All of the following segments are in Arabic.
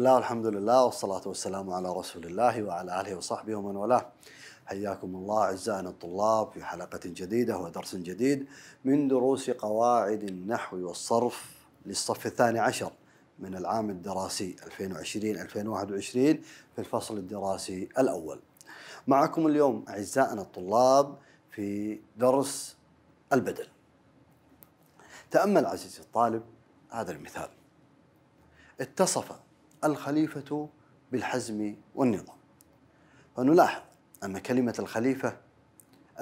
بسم الله والحمد لله والصلاة والسلام على رسول الله وعلى آله وصحبه ومن والاه حياكم الله أعزائنا الطلاب في حلقة جديدة ودرس جديد من دروس قواعد النحو والصرف للصف الثاني عشر من العام الدراسي 2020-2021 في الفصل الدراسي الأول معكم اليوم أعزائنا الطلاب في درس البدل تأمل عزيزي الطالب هذا المثال اتصف الخليفة بالحزم والنظام فنلاحظ أن كلمة الخليفة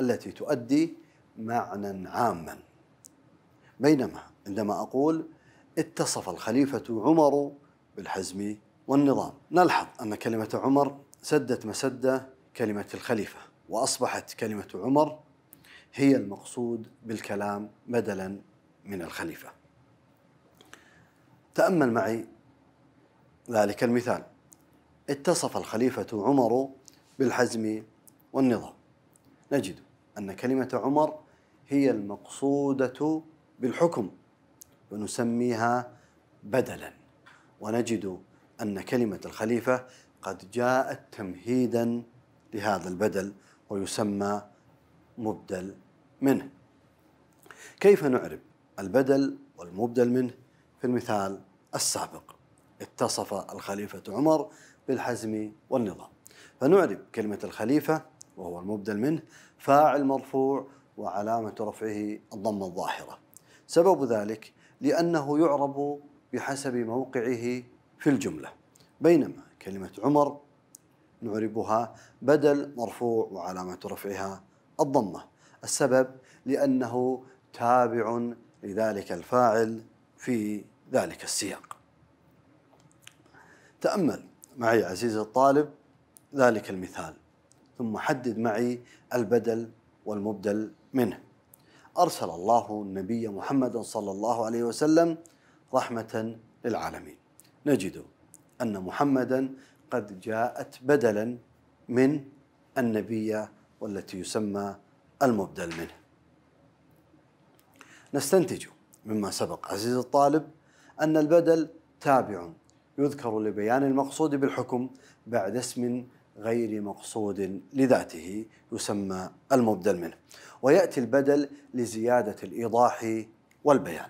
التي تؤدي معنى عاما بينما عندما أقول اتصف الخليفة عمر بالحزم والنظام نلحظ أن كلمة عمر سدت مسد كلمة الخليفة وأصبحت كلمة عمر هي المقصود بالكلام بدلا من الخليفة تأمل معي ذلك المثال اتصف الخليفة عمر بالحزم والنظام نجد أن كلمة عمر هي المقصودة بالحكم ونسميها بدلا ونجد أن كلمة الخليفة قد جاءت تمهيدا لهذا البدل ويسمى مبدل منه كيف نعرب البدل والمبدل منه في المثال السابق اتصف الخليفة عمر بالحزم والنظام فنعرب كلمة الخليفة وهو المبدل منه فاعل مرفوع وعلامة رفعه الضمة الظاهرة سبب ذلك لأنه يعرب بحسب موقعه في الجملة بينما كلمة عمر نعربها بدل مرفوع وعلامة رفعها الضمة السبب لأنه تابع لذلك الفاعل في ذلك السياق تأمل معي عزيزي الطالب ذلك المثال ثم حدد معي البدل والمبدل منه أرسل الله النبي محمدا صلى الله عليه وسلم رحمة للعالمين نجد أن محمدا قد جاءت بدلا من النبي والتي يسمى المبدل منه نستنتج مما سبق عزيزي الطالب أن البدل تابع يذكر لبيان المقصود بالحكم بعد اسم غير مقصود لذاته يسمى المبدل منه ويأتي البدل لزيادة الإيضاح والبيان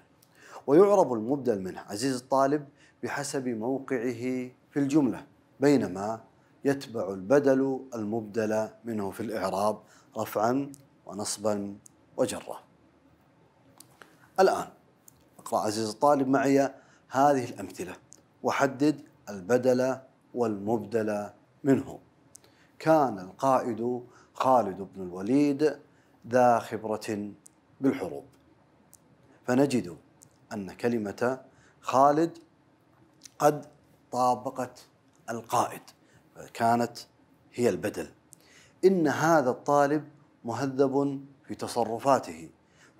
ويعرب المبدل منه عزيز الطالب بحسب موقعه في الجملة بينما يتبع البدل المبدل منه في الإعراب رفعا ونصبا وجرا الآن اقرأ عزيز الطالب معي هذه الأمثلة وحدد البدل والمبدل منه كان القائد خالد بن الوليد ذا خبرة بالحروب فنجد أن كلمة خالد قد طابقت القائد كانت هي البدل إن هذا الطالب مهذب في تصرفاته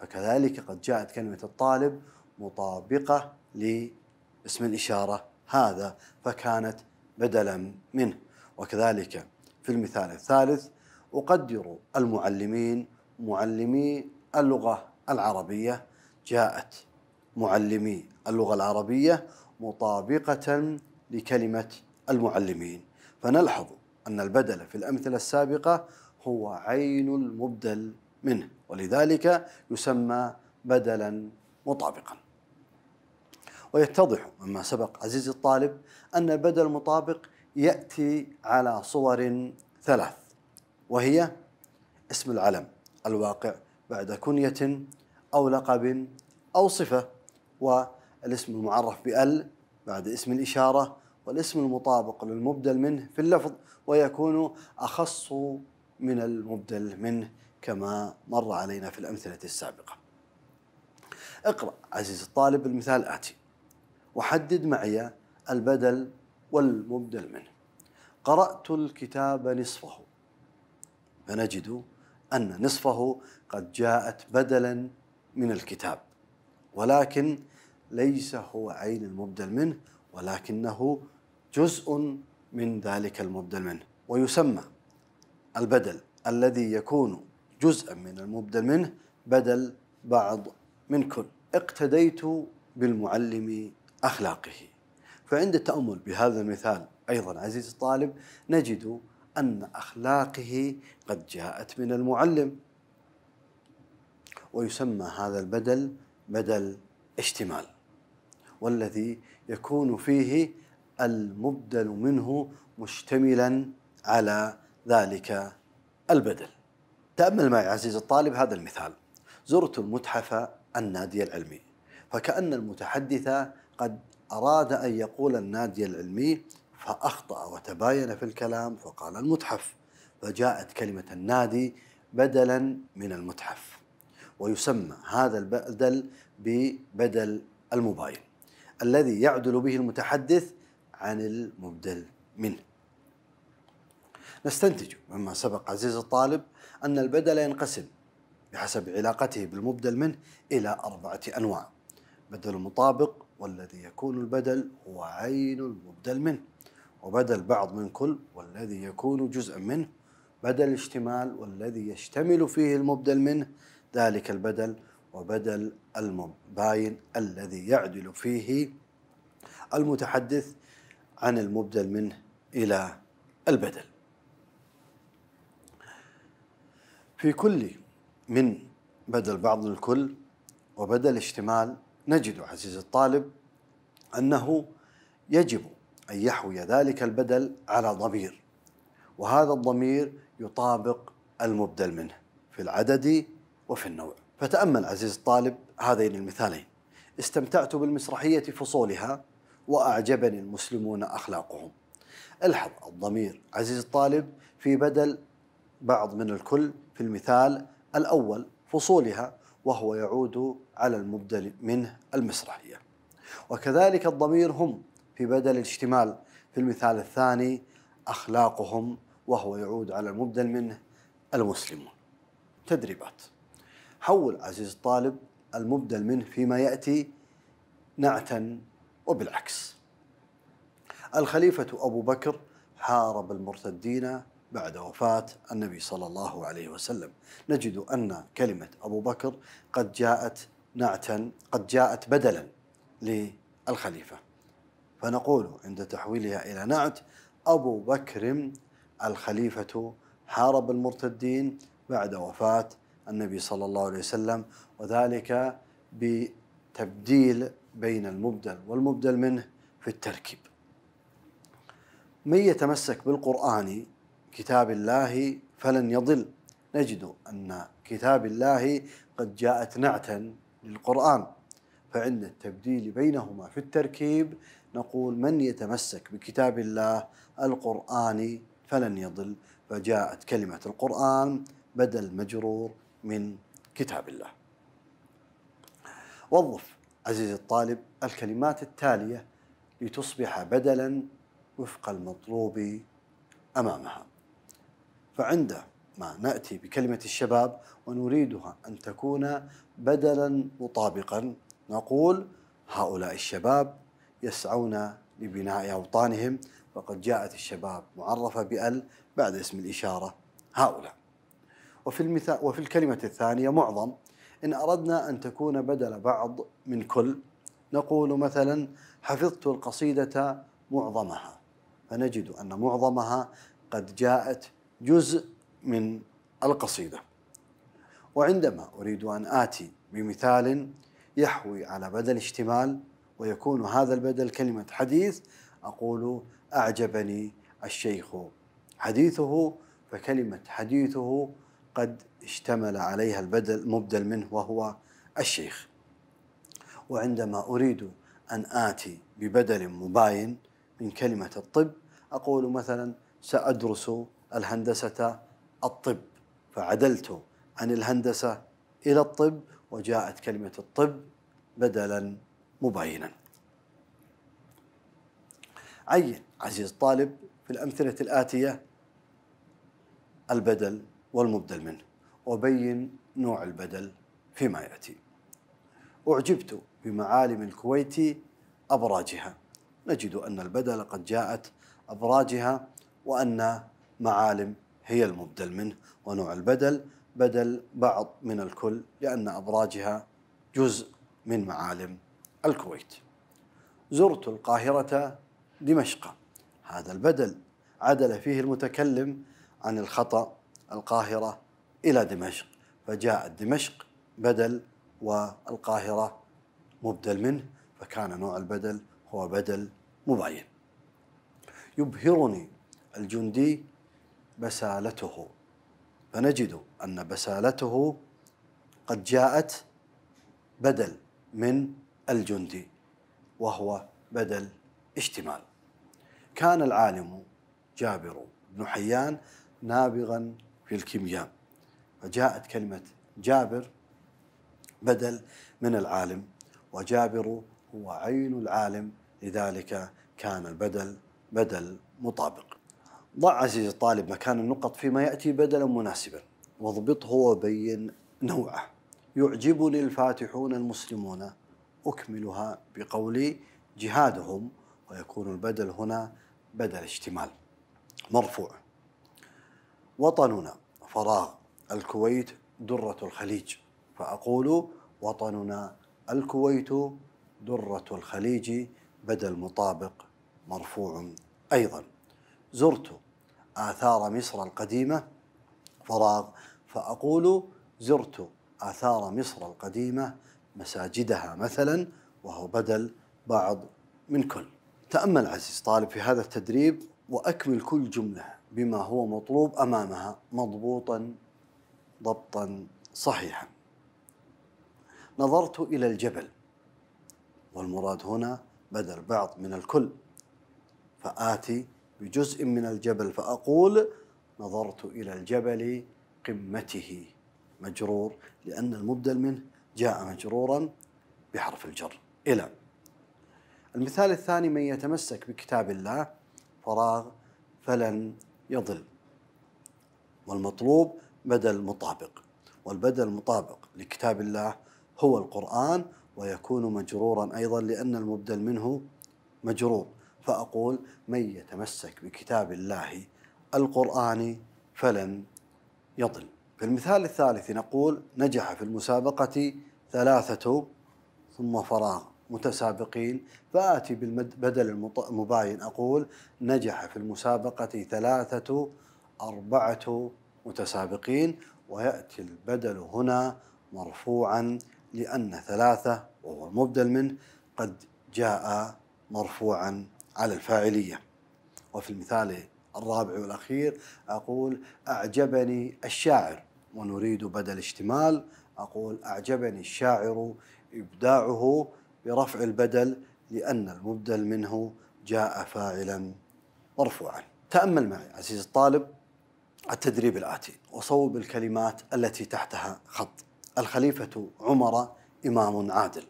فكذلك قد جاءت كلمة الطالب مطابقة اسم الإشارة هذا فكانت بدلا منه وكذلك في المثال الثالث أقدر المعلمين معلمي اللغة العربية جاءت معلمي اللغة العربية مطابقة لكلمة المعلمين فنلحظ أن البدل في الأمثلة السابقة هو عين المبدل منه ولذلك يسمى بدلا مطابقا ويتضح مما سبق عزيزي الطالب أن البدل المطابق يأتي على صور ثلاث وهي اسم العلم الواقع بعد كنية أو لقب أو صفة والاسم المعرف بأل بعد اسم الإشارة والاسم المطابق للمبدل منه في اللفظ ويكون أخص من المبدل منه كما مر علينا في الأمثلة السابقة اقرأ عزيزي الطالب المثال الآتي وحدد معي البدل والمبدل منه قرأت الكتاب نصفه فنجد أن نصفه قد جاءت بدلا من الكتاب ولكن ليس هو عين المبدل منه ولكنه جزء من ذلك المبدل منه ويسمى البدل الذي يكون جزءا من المبدل منه بدل بعض من كل اقتديت بالمعلم أخلاقه فعند التأمل بهذا المثال أيضا عزيزي الطالب نجد أن أخلاقه قد جاءت من المعلم ويسمى هذا البدل بدل اشتمال والذي يكون فيه المبدل منه مشتملا على ذلك البدل تأمل معي عزيزي الطالب هذا المثال زرت المتحف النادي العلمي فكأن المتحدث قد أراد أن يقول النادي العلمي فأخطأ وتباين في الكلام فقال المتحف فجاءت كلمة النادي بدلا من المتحف ويسمى هذا البدل ببدل المباين الذي يعدل به المتحدث عن المبدل منه نستنتج مما سبق عزيز الطالب أن البدل ينقسم بحسب علاقته بالمبدل منه إلى أربعة أنواع بدل مطابق والذي يكون البدل هو عين المبدل منه وبدل بعض من كل والذي يكون جزءا منه بدل الاشتمال والذي يشتمل فيه المبدل منه ذلك البدل وبدل المباين الذي يعدل فيه المتحدث عن المبدل منه إلى البدل في كل من بدل بعض الكل وبدل اشتمال نجد عزيز الطالب أنه يجب أن يحوي ذلك البدل على ضمير وهذا الضمير يطابق المبدل منه في العدد وفي النوع فتأمل عزيز الطالب هذين المثالين استمتعت بالمسرحية فصولها وأعجبني المسلمون أخلاقهم الحظ الضمير عزيز الطالب في بدل بعض من الكل في المثال الأول فصولها وهو يعود على المبدل منه المسرحية وكذلك الضمير هم في بدل الاشتمال في المثال الثاني أخلاقهم وهو يعود على المبدل منه المسلمون تدريبات حول عزيز الطالب المبدل منه فيما يأتي نعتا وبالعكس الخليفة أبو بكر حارب المرتدين بعد وفاة النبي صلى الله عليه وسلم نجد أن كلمة أبو بكر قد جاءت نعتا قد جاءت بدلا للخليفة فنقول عند تحويلها إلى نعت أبو بكر الخليفة حارب المرتدين بعد وفاة النبي صلى الله عليه وسلم وذلك بتبديل بين المبدل والمبدل منه في التركيب من يتمسك بالقرآن كتاب الله فلن يضل نجد أن كتاب الله قد جاءت نعتا للقرآن فعند التبديل بينهما في التركيب نقول من يتمسك بكتاب الله القراني فلن يضل فجاءت كلمة القرآن بدل مجرور من كتاب الله وظف عزيزي الطالب الكلمات التالية لتصبح بدلا وفق المطلوب أمامها فعند ما ناتي بكلمه الشباب ونريدها ان تكون بدلا مطابقا نقول هؤلاء الشباب يسعون لبناء اوطانهم وقد جاءت الشباب معرفه بال بعد اسم الاشاره هؤلاء وفي المثال وفي الكلمه الثانيه معظم ان اردنا ان تكون بدل بعض من كل نقول مثلا حفظت القصيده معظمها فنجد ان معظمها قد جاءت جزء من القصيدة وعندما أريد أن آتي بمثال يحوي على بدل اشتمال ويكون هذا البدل كلمة حديث أقول أعجبني الشيخ حديثه فكلمة حديثه قد اشتمل عليها البدل مبدل منه وهو الشيخ وعندما أريد أن آتي ببدل مباين من كلمة الطب أقول مثلا سأدرس الهندسة الطب فعدلت عن الهندسة إلى الطب وجاءت كلمة الطب بدلا مباينا عين عزيز الطالب في الأمثلة الآتية البدل والمبدل منه وبين نوع البدل فيما يأتي أعجبت بمعالم الكويت أبراجها نجد أن البدل قد جاءت أبراجها وأن معالم هي المبدل منه ونوع البدل بدل بعض من الكل لأن أبراجها جزء من معالم الكويت زرت القاهرة دمشق هذا البدل عدل فيه المتكلم عن الخطأ القاهرة إلى دمشق فجاء دمشق بدل والقاهرة مبدل منه فكان نوع البدل هو بدل مباين يبهرني الجندي بسالته فنجد أن بسالته قد جاءت بدل من الجندي وهو بدل اشتمال كان العالم جابر بن حيان نابغا في الكيمياء فجاءت كلمة جابر بدل من العالم وجابر هو عين العالم لذلك كان البدل بدل مطابق ضع عزيزي الطالب مكان النقط فيما يأتي بدلا مناسبا واضبطه وبين نوعه يعجبني الفاتحون المسلمون أكملها بقولي جهادهم ويكون البدل هنا بدل اشتمال مرفوع وطننا فراغ الكويت درة الخليج فأقول وطننا الكويت درة الخليج بدل مطابق مرفوع أيضا زرت آثار مصر القديمة فراغ فأقول زرت آثار مصر القديمة مساجدها مثلا وهو بدل بعض من كل تأمل عزيز طالب في هذا التدريب وأكمل كل جملة بما هو مطلوب أمامها مضبوطا ضبطا صحيحا نظرت إلى الجبل والمراد هنا بدل بعض من الكل فآتي بجزء من الجبل فأقول نظرت إلى الجبل قمته مجرور لأن المبدل منه جاء مجرورا بحرف الجر إلى المثال الثاني من يتمسك بكتاب الله فراغ فلن يضل والمطلوب بدل مطابق والبدل المطابق لكتاب الله هو القرآن ويكون مجرورا أيضا لأن المبدل منه مجرور فأقول من يتمسك بكتاب الله القرآن فلن يضل في المثال الثالث نقول نجح في المسابقة ثلاثة ثم فراغ متسابقين فآتي بالبدل المباين أقول نجح في المسابقة ثلاثة أربعة متسابقين ويأتي البدل هنا مرفوعا لأن ثلاثة وهو المبدل منه قد جاء مرفوعا على الفاعلية وفي المثال الرابع والأخير أقول أعجبني الشاعر ونريد بدل اشتمال أقول أعجبني الشاعر إبداعه برفع البدل لأن المبدل منه جاء فاعلا مرفوعا تأمل معي عزيزي الطالب التدريب الآتي وصوب الكلمات التي تحتها خط الخليفة عمر إمام عادل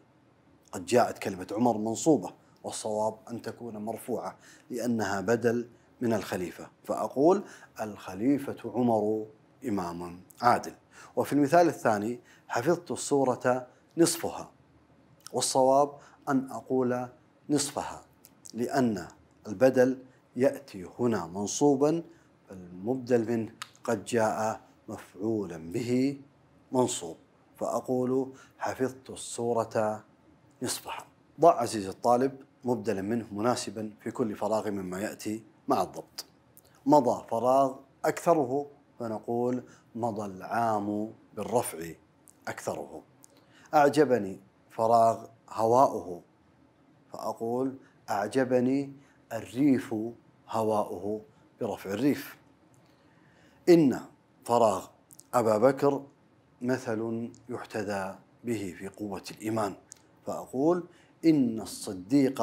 قد جاءت كلمة عمر منصوبة والصواب أن تكون مرفوعة لأنها بدل من الخليفة فأقول الخليفة عمر إمام عادل وفي المثال الثاني حفظت الصورة نصفها والصواب أن أقول نصفها لأن البدل يأتي هنا منصوبا المبدل منه قد جاء مفعولا به منصوب فأقول حفظت الصورة نصفها ضع عزيزي الطالب مبدلا منه مناسبا في كل فراغ مما يأتي مع الضبط مضى فراغ أكثره فنقول مضى العام بالرفع أكثره أعجبني فراغ هواؤه فأقول أعجبني الريف هواؤه برفع الريف إن فراغ أبا بكر مثل يحتذى به في قوة الإيمان فأقول إن الصديق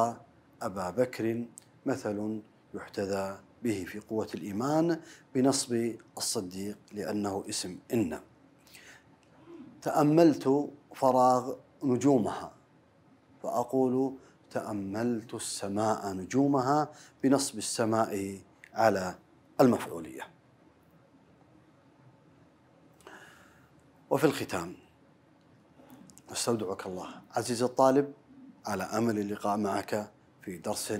أبا بكر مثل يحتذى به في قوة الإيمان بنصب الصديق لأنه اسم إن تأملت فراغ نجومها فأقول تأملت السماء نجومها بنصب السماء على المفعولية وفي الختام أستودعك الله عزيزي الطالب على امل اللقاء معك في درس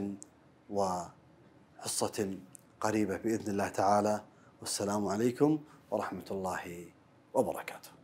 وحصه قريبه باذن الله تعالى والسلام عليكم ورحمه الله وبركاته.